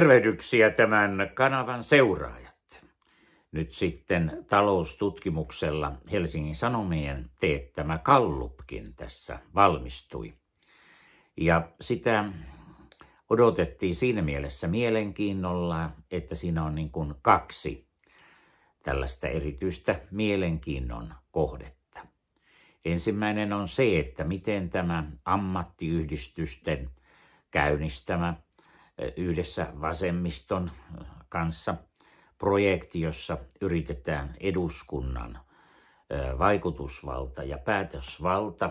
Tervehdyksiä tämän kanavan seuraajat. Nyt sitten taloustutkimuksella Helsingin Sanomien teettämä Kallupkin tässä valmistui. Ja sitä odotettiin siinä mielessä mielenkiinnolla, että siinä on niin kuin kaksi tällaista erityistä mielenkiinnon kohdetta. Ensimmäinen on se, että miten tämä ammattiyhdistysten käynnistämä yhdessä vasemmiston kanssa projekti, jossa yritetään eduskunnan vaikutusvalta ja päätösvalta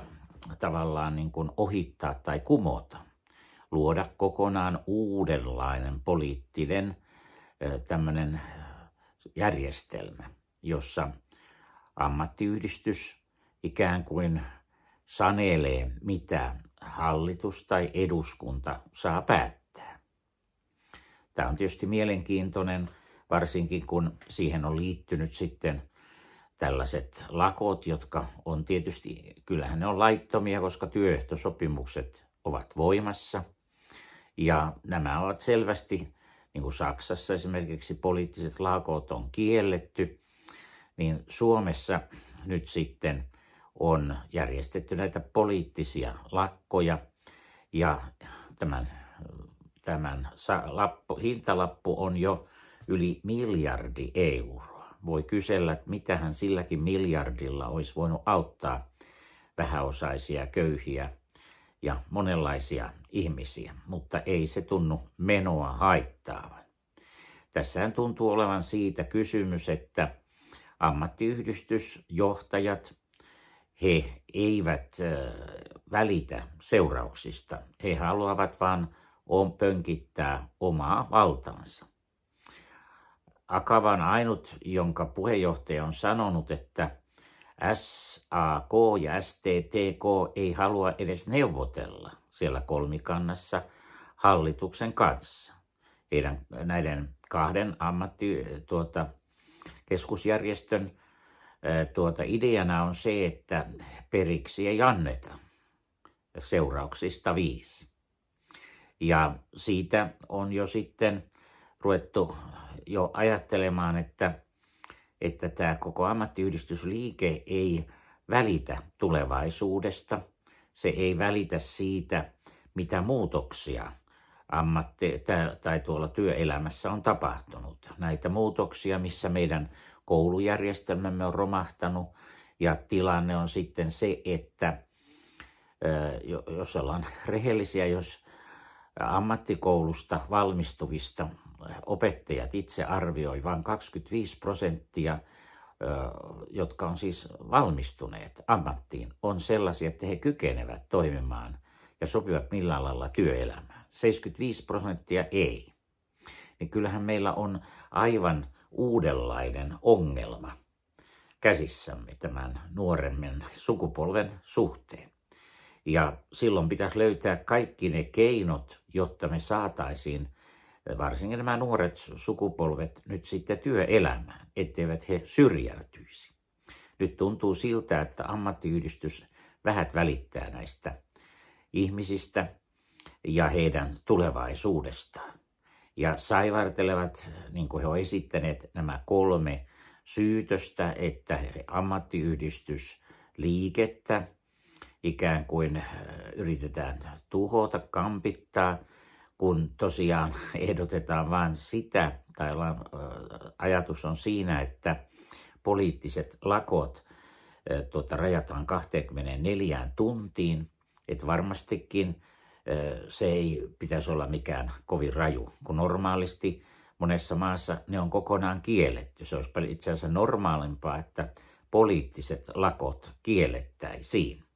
tavallaan niin kuin ohittaa tai kumota, luoda kokonaan uudenlainen poliittinen tämmöinen järjestelmä, jossa ammattiyhdistys ikään kuin sanelee, mitä hallitus tai eduskunta saa päättää. Tämä on tietysti mielenkiintoinen, varsinkin kun siihen on liittynyt sitten tällaiset lakot, jotka on tietysti, kyllähän ne on laittomia, koska työehtosopimukset ovat voimassa. Ja nämä ovat selvästi, niin kuin Saksassa esimerkiksi poliittiset lakot on kielletty, niin Suomessa nyt sitten on järjestetty näitä poliittisia lakkoja ja tämän tämän. Lappu, hintalappu on jo yli miljardi euroa. Voi kysellä, että mitähän silläkin miljardilla olisi voinut auttaa vähäosaisia, köyhiä ja monenlaisia ihmisiä, mutta ei se tunnu menoa haittaavan. Tässähän tuntuu olevan siitä kysymys, että ammattiyhdistysjohtajat, he eivät välitä seurauksista. He haluavat vain on pönkittää omaa valtaansa. Akavan ainut, jonka puheenjohtaja on sanonut, että SAK ja STTK ei halua edes neuvotella siellä kolmikannassa hallituksen kanssa. Heidän, näiden kahden ammatti, tuota, keskusjärjestön tuota, ideana on se, että periksi ei anneta. Seurauksista viisi. Ja siitä on jo sitten ruvettu jo ajattelemaan, että, että tämä koko ammattiyhdistysliike ei välitä tulevaisuudesta. Se ei välitä siitä, mitä muutoksia ammatti, tai tuolla työelämässä on tapahtunut. Näitä muutoksia, missä meidän koulujärjestelmämme on romahtanut ja tilanne on sitten se, että jos ollaan rehellisiä, jos ammattikoulusta valmistuvista eh, opettajat itse arvioi vain 25 prosenttia, jotka on siis valmistuneet ammattiin, on sellaisia, että he kykenevät toimimaan ja sopivat millään lailla työelämään. 75 prosenttia ei. Niin kyllähän meillä on aivan uudenlainen ongelma käsissämme tämän nuoremmin sukupolven suhteen. Ja silloin pitäisi löytää kaikki ne keinot, jotta me saataisiin eh, varsinkin nämä nuoret sukupolvet nyt sitten työelämään, etteivät he syrjäytyisi. Nyt tuntuu siltä, että ammattiyhdistys vähät välittää näistä ihmisistä ja heidän tulevaisuudestaan. Ja saivartelevat, niin kuin he ovat esittäneet, nämä kolme syytöstä, että ammattiyhdistysliikettä ikään kuin äh, yritetään tuhota, kampittaa, kun tosiaan ehdotetaan vain sitä, tai äh, ajatus on siinä, että poliittiset lakot äh, tuota, rajataan 24 tuntiin, että varmastikin se ei pitäisi olla mikään kovin raju, kun normaalisti monessa maassa ne on kokonaan kielletty. Se olisi itse asiassa normaalimpaa, että poliittiset lakot kiellettäisiin.